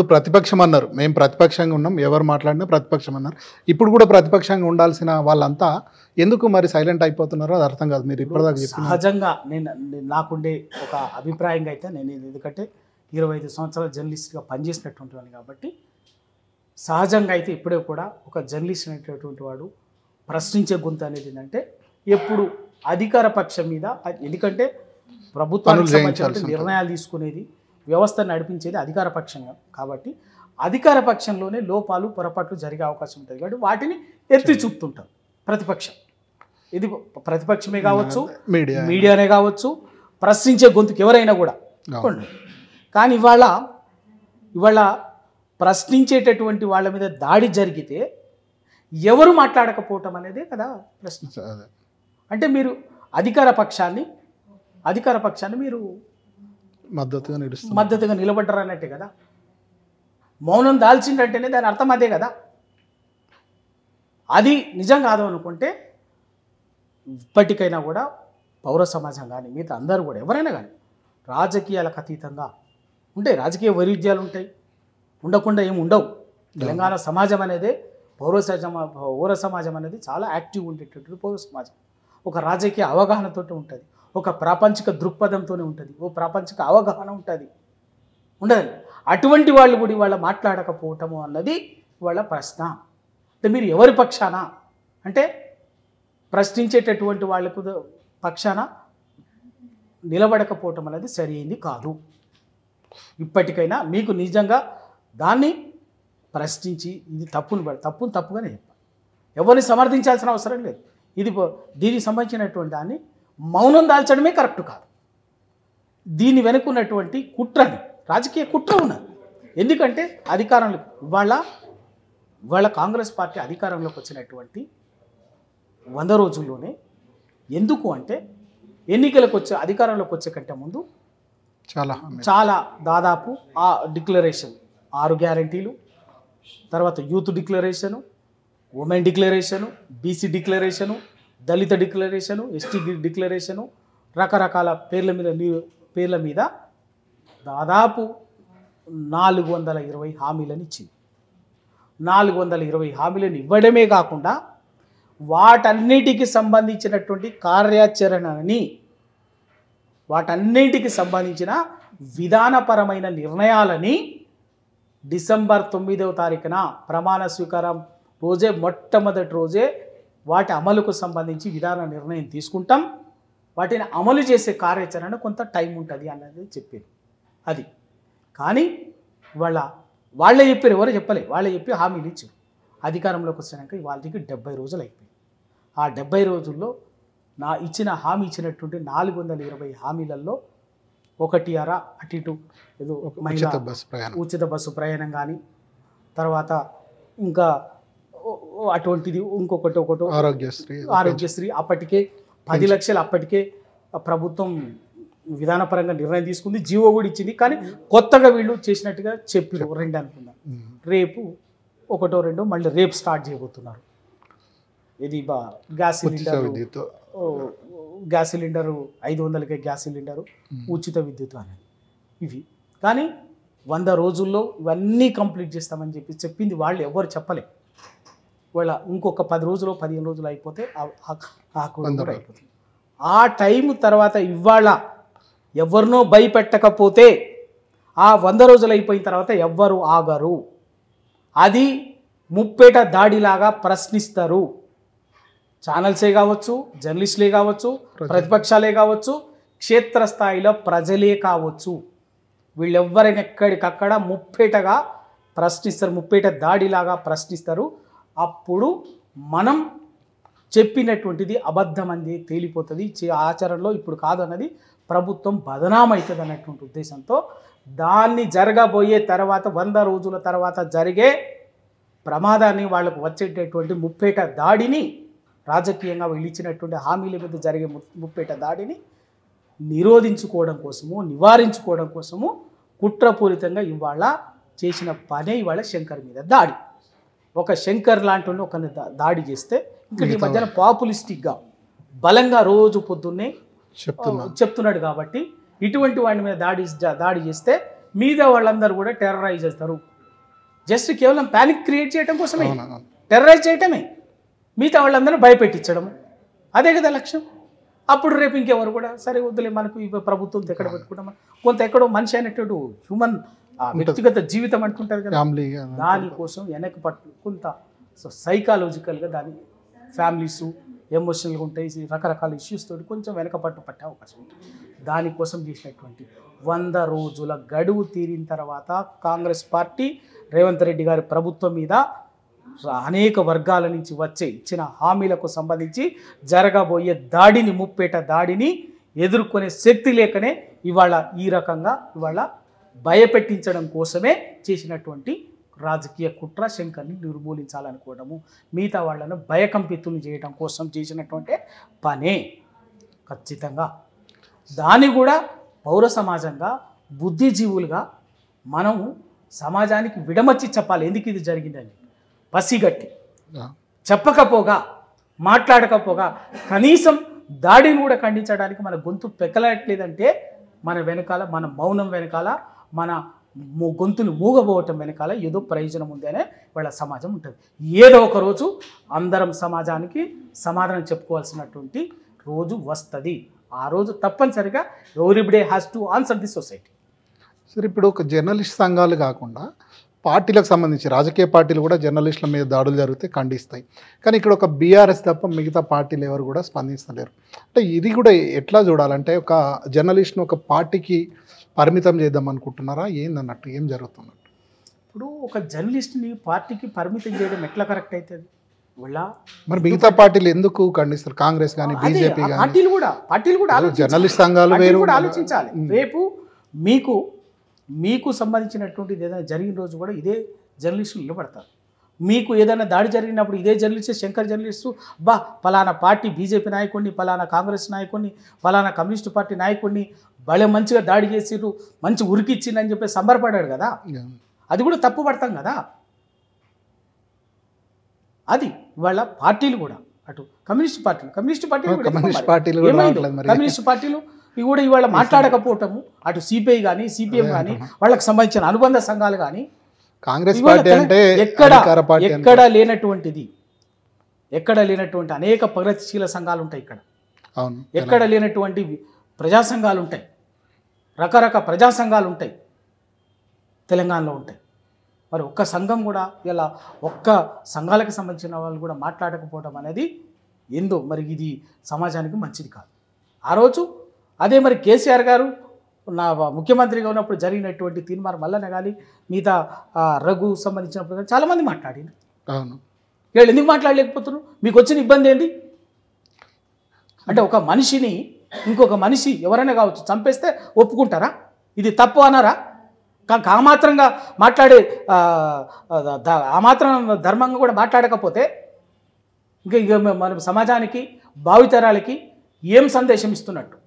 ఇప్పుడు ప్రతిపక్షం అన్నారు మేము ప్రతిపక్షంగా ఉన్నాం ఎవరు మాట్లాడినా ప్రతిపక్షం అన్నారు ఇప్పుడు కూడా ప్రతిపక్షంగా ఉండాల్సిన వాళ్ళంతా ఎందుకు మరి సైలెంట్ అయిపోతున్నారో అది అర్థం కాదు మీరు ఇప్పటిదాకా సహజంగా నేను నాకుండే ఒక అభిప్రాయంగా అయితే నేను ఎందుకంటే ఇరవై ఐదు సంవత్సరాల జర్నలిస్ట్గా పనిచేసినటువంటి వాడిని కాబట్టి సహజంగా అయితే ఇప్పుడే కూడా ఒక జర్నలిస్ట్ అనేటటువంటి వాడు ప్రశ్నించే గుంత అనేది ఏంటంటే ఎప్పుడు అధికార పక్షం మీద ఎందుకంటే ప్రభుత్వానికి సంబంధించిన నిర్ణయాలు తీసుకునేది వ్యవస్థ నడిపించేది అధికార పక్షంగా కాబట్టి అధికార పక్షంలోనే లోపాలు పొరపాట్లు జరిగే అవకాశం ఉంటుంది కాబట్టి వాటిని ఎత్తి చూపుతుంటారు ప్రతిపక్షం ఇది ప్రతిపక్షమే కావచ్చు మీడియానే కావచ్చు ప్రశ్నించే గొంతుకు ఎవరైనా కూడా కానీ ఇవాళ ఇవాళ ప్రశ్నించేటటువంటి వాళ్ళ మీద దాడి జరిగితే ఎవరు మాట్లాడకపోవటం అనేదే కదా ప్రశ్న అంటే మీరు అధికార పక్షాన్ని అధికార పక్షాన్ని మీరు మద్దతుగా నిలుస్తుంది మద్దతుగా నిలబడ్డారు అన్నట్టే కదా మౌనం దాల్చిండంటేనే దాని అర్థం అదే కదా అది నిజం కాదు అనుకుంటే ఇప్పటికైనా కూడా పౌర సమాజం కానీ మిగతా అందరూ కూడా ఎవరైనా కానీ రాజకీయాలకు అతీతంగా ఉంటాయి రాజకీయ వైరుధ్యాలు ఉంటాయి ఉండకుండా ఏమి ఉండవు తెలంగాణ సమాజం అనేది పౌర సమాజం పౌర సమాజం అనేది చాలా యాక్టివ్ ఉండేటటువంటి పౌర సమాజం ఒక రాజకీయ అవగాహనతో ఉంటుంది ఒక ప్రాపంచిక దృక్పథంతోనే ఉంటుంది ఓ ప్రాపంచిక అవగాహన ఉంటుంది ఉండదు అటువంటి వాళ్ళు కూడా ఇవాళ మాట్లాడకపోవటము అన్నది ఇవాళ ప్రశ్న అంటే మీరు ఎవరి పక్షాన అంటే ప్రశ్నించేటటువంటి వాళ్ళకు పక్షాన నిలబడకపోవటం అనేది సరైంది కాదు ఇప్పటికైనా మీకు నిజంగా దాన్ని ప్రశ్నించి ఇది తప్పును తప్పును తప్పుగానే చెప్పాలి ఎవరిని సమర్థించాల్సిన అవసరం లేదు ఇది దీనికి సంబంధించినటువంటి దాన్ని మౌనం దాల్చడమే కరెక్ట్ కాదు దీని వెనుక ఉన్నటువంటి కుట్రని రాజకీయ కుట్ర ఉన్నది ఎందుకంటే అధికారంలో ఇవాళ ఇవాళ కాంగ్రెస్ పార్టీ అధికారంలోకి వచ్చినటువంటి వంద రోజుల్లోనే ఎందుకు అంటే ఎన్నికలకు వచ్చే అధికారంలోకి వచ్చే కంటే ముందు చాలా చాలా దాదాపు ఆ డిక్లరేషన్ ఆరు గ్యారంటీలు తర్వాత youth declaration women declaration BC declaration దళిత డిక్లరేషను ఎస్టీ డిక్లరేషను రకరకాల పేర్ల మీద పేర్ల మీద దాదాపు నాలుగు వందల ఇరవై హామీలను ఇచ్చింది నాలుగు వందల ఇరవై హామీలను ఇవ్వడమే కాకుండా వాటన్నిటికి సంబంధించినటువంటి కార్యాచరణని వాటన్నిటికి సంబంధించిన విధానపరమైన నిర్ణయాలని డిసెంబర్ తొమ్మిదవ తారీఖున ప్రమాణ స్వీకారం రోజే మొట్టమొదటి రోజే వాటి అమలుకు సంబంధించి విధాన నిర్ణయం తీసుకుంటాం వాటిని అమలు చేసే కార్యాచరణ కొంత టైం ఉంటుంది అన్నది చెప్పారు అది కానీ వాళ్ళ వాళ్ళే చెప్పారు ఎవరు చెప్పలే వాళ్ళే చెప్పి హామీలు ఇచ్చారు అధికారంలోకి వచ్చినాక వాళ్ళకి డెబ్బై రోజులు అయిపోయి ఆ డెబ్బై రోజుల్లో నా ఇచ్చిన హామీ ఇచ్చినటువంటి నాలుగు వందల ఇరవై హామీలలో ఒకటి అర అటు ఇటు ఏదో ఉచిత బస్సు ప్రయాణం కానీ తర్వాత ఇంకా అటువంటిది ఇంకొకటి ఒకటి ఆరోగ్యశ్రీ ఆరోగ్యశ్రీ అప్పటికే పది లక్షలు అప్పటికే ప్రభుత్వం విధానపరంగా నిర్ణయం తీసుకుంది జీవో కూడా ఇచ్చింది కానీ కొత్తగా వీళ్ళు చేసినట్టుగా చెప్పారు రెండు అనుకున్నా రేపు ఒకటో రెండో మళ్ళీ రేపు స్టార్ట్ చేయబోతున్నారు ఇది గ్యాస్ సిలిండర్ గ్యాస్ సిలిండరు ఐదు వందలకే గ్యాస్ సిలిండరు ఉచిత విద్యుత్ అనేది ఇవి కానీ వంద రోజుల్లో ఇవన్నీ కంప్లీట్ చేస్తామని చెప్పి చెప్పింది వాళ్ళు ఎవరు చెప్పలే ఒకవేళ ఇంకొక పది రోజులు పదిహేను రోజులు అయిపోతే ఆ కొందరు అయిపోతుంది ఆ టైం తర్వాత ఇవాళ ఎవరినో భయపెట్టకపోతే ఆ వంద రోజులు అయిపోయిన తర్వాత ఎవ్వరు ఆగరు అది ముప్పేట దాడిలాగా ప్రశ్నిస్తారు ఛానల్సే కావచ్చు జర్నలిస్టులే కావచ్చు ప్రతిపక్షాలే కావచ్చు క్షేత్రస్థాయిలో ప్రజలే కావచ్చు వీళ్ళెవ్వరైనా ఎక్కడికక్కడ ముప్పేటగా ప్రశ్నిస్తారు ముప్పేట దాడిలాగా ప్రశ్నిస్తారు అప్పుడు మనం చెప్పినటువంటిది అబద్ధమంది తేలిపోతుంది ఆచరణలో ఇప్పుడు కాదన్నది ప్రభుత్వం బదనామవుతుంది అన్నటువంటి ఉద్దేశంతో దాన్ని జరగబోయే తర్వాత వంద రోజుల తర్వాత జరిగే ప్రమాదాన్ని వాళ్ళకు వచ్చేటటువంటి ముప్పేట దాడిని రాజకీయంగా ఇచ్చినటువంటి హామీల మీద జరిగే ముప్పేట దాడిని నిరోధించుకోవడం కోసము నివారించుకోవడం కోసము కుట్రపూరితంగా ఇవాళ చేసిన పనే ఇవాళ శంకర్ మీద దాడి ఒక శంకర్ లాంటి ఒక దాడి చేస్తే ఇంకా ఈ మధ్యన పాపులిస్టిక్గా బలంగా రోజు పొద్దున్నే చెప్తున్నాడు కాబట్టి ఇటువంటి వాడి మీద దాడి దాడి చేస్తే మీద వాళ్ళందరూ కూడా టెర్రరైజ్ చేస్తారు జస్ట్ కేవలం ప్యానిక్ క్రియేట్ చేయడం కోసమే టెర్రరైజ్ చేయటమే మిగతా వాళ్ళందరూ భయపెట్టించడం అదే కదా లక్ష్యం అప్పుడు రేపు ఇంకెవరు కూడా సరే వద్దులే మనకు ప్రభుత్వం ఎక్కడ పెట్టుకుంటాం కొంత ఎక్కడో మనిషి అనేటట్టు హ్యూమన్ వ్యక్తిగత జీవితం అంటుంటారు కదా దానికోసం వెనక పట్టు కొంత సో సైకాలజికల్గా దాని ఫ్యామిలీస్ ఎమోషనల్గా ఉంటాయి రకరకాల ఇష్యూస్ తోటి కొంచెం వెనక పట్టు పట్టే అవకాశం ఉంటుంది దానికోసం చేసినటువంటి వంద రోజుల గడువు తీరిన తర్వాత కాంగ్రెస్ పార్టీ రేవంత్ రెడ్డి గారి ప్రభుత్వం మీద అనేక వర్గాల నుంచి వచ్చే ఇచ్చిన హామీలకు సంబంధించి జరగబోయే దాడిని ముప్పేట దాడిని ఎదుర్కొనే శక్తి లేకనే ఇవాళ ఈ రకంగా ఇవాళ భయపెట్టించడం కోసమే చేసినటువంటి రాజకీయ కుట్ర శంకర్ని నిర్మూలించాలనుకోవడము మిగతా వాళ్ళను భయకంపితులు చేయడం కోసం చేసినటువంటి పనే ఖచ్చితంగా దాన్ని కూడా పౌర సమాజంగా బుద్ధిజీవులుగా మనము సమాజానికి విడమచ్చి చెప్పాలి ఎందుకు ఇది జరిగిందని పసిగట్టి చెప్పకపోగా మాట్లాడకపోగా కనీసం దాడిని కూడా ఖండించడానికి మన గొంతు పెక్కలట్లేదంటే మన వెనకాల మన మౌనం వెనకాల మన గొంతులు మూగబోవటం వెనకాల ఏదో ప్రయోజనం ఉంది అనే వాళ్ళ సమాజం ఉంటుంది ఏదో ఒక రోజు అందరం సమాజానికి సమాధానం చెప్పుకోవాల్సినటువంటి రోజు వస్తుంది ఆ రోజు తప్పనిసరిగా everybody has to answer the society సరే ఇప్పుడు ఒక జర్నలిస్ట్ సంఘాలు కాకుండా పార్టీలకు సంబంధించి రాజకీయ పార్టీలు కూడా జర్నలిస్టుల మీద దాడులు జరిగితే ఖండిస్తాయి కానీ ఇక్కడ ఒక బీఆర్ఎస్ తప్ప మిగతా పార్టీలు ఎవరు కూడా స్పందించలేరు అంటే ఇది కూడా ఎట్లా చూడాలంటే ఒక జర్నలిస్ట్ను ఒక పార్టీకి పరిమితం చేద్దాం అనుకుంటున్నారా ఏందన్నట్టు ఏం జరుగుతున్నట్టు ఇప్పుడు ఒక జర్నలిస్ట్ని పార్టీకి పరిమితం చేయడం ఎట్లా కరెక్ట్ అవుతుంది మరి మిగతా పార్టీలు ఎందుకు ఖండిస్తారు కాంగ్రెస్ కానీ బీజేపీ పార్టీలు కూడా పార్టీలు కూడా జర్నలిస్ట్ సంఘాలు కూడా ఆలోచించాలి రేపు మీకు మీకు సంబంధించినటువంటిది ఏదైనా జరిగిన రోజు కూడా ఇదే జర్నలిస్టులు నిలబడతారు మీకు ఏదైనా దాడి జరిగినప్పుడు ఇదే జర్నలిస్ట్ శంకర్ జర్నలిస్టు బా పలానా పార్టీ బీజేపీ నాయకుడిని పలానా కాంగ్రెస్ నాయకుడిని పలానా కమ్యూనిస్టు పార్టీ నాయకుడిని వాళ్ళే మంచిగా దాడి చేసిరు మంచి ఉరికిచ్చిందని చెప్పి సంబరపడ్డాడు కదా అది కూడా తప్పు పడతాం కదా అది వాళ్ళ పార్టీలు కూడా అటు కమ్యూనిస్ట్ పార్టీలు కమ్యూనిస్ట్ పార్టీ పార్టీలు కమ్యూనిస్ట్ పార్టీలు ఇవి కూడా ఇవాళ మాట్లాడకపోవటము అటు సిపిఐ కానీ సిపిఎం కానీ వాళ్ళకి సంబంధించిన అనుబంధ సంఘాలు కానీ కాంగ్రెస్ పార్టీ అంటే ఎక్కడ ఎక్కడ లేనటువంటిది ఎక్కడ లేనటువంటి అనేక ప్రగతిశీల సంఘాలు ఉంటాయి ఇక్కడ ఎక్కడ లేనటువంటి ప్రజా సంఘాలు ఉంటాయి రకరకాల ప్రజా సంఘాలు ఉంటాయి తెలంగాణలో ఉంటాయి మరి ఒక్క సంఘం కూడా ఇలా ఒక్క సంఘాలకు సంబంధించిన వాళ్ళు కూడా మాట్లాడకపోవడం అనేది ఏందో మరి ఇది సమాజానికి మంచిది కాదు ఆ రోజు అదే మరి కేసీఆర్ గారు నా ముఖ్యమంత్రిగా ఉన్నప్పుడు జరిగినటువంటి తీర్మానం వల్లనే కానీ మిగతా రఘు సంబంధించినప్పుడు కానీ చాలామంది మాట్లాడింది అవును వీళ్ళు ఎందుకు మాట్లాడలేకపోతున్నారు మీకు వచ్చిన ఇబ్బంది ఏంటి అంటే ఒక మనిషిని ఇంకొక మనిషి ఎవరైనా కావచ్చు చంపేస్తే ఒప్పుకుంటారా ఇది తప్పు అనరా ఆ మాత్రంగా మాట్లాడే ఆ మాత్రం ధర్మంగా కూడా మాట్లాడకపోతే ఇంకా ఇక మన సమాజానికి భావితరాలకి ఏం సందేశం ఇస్తున్నట్టు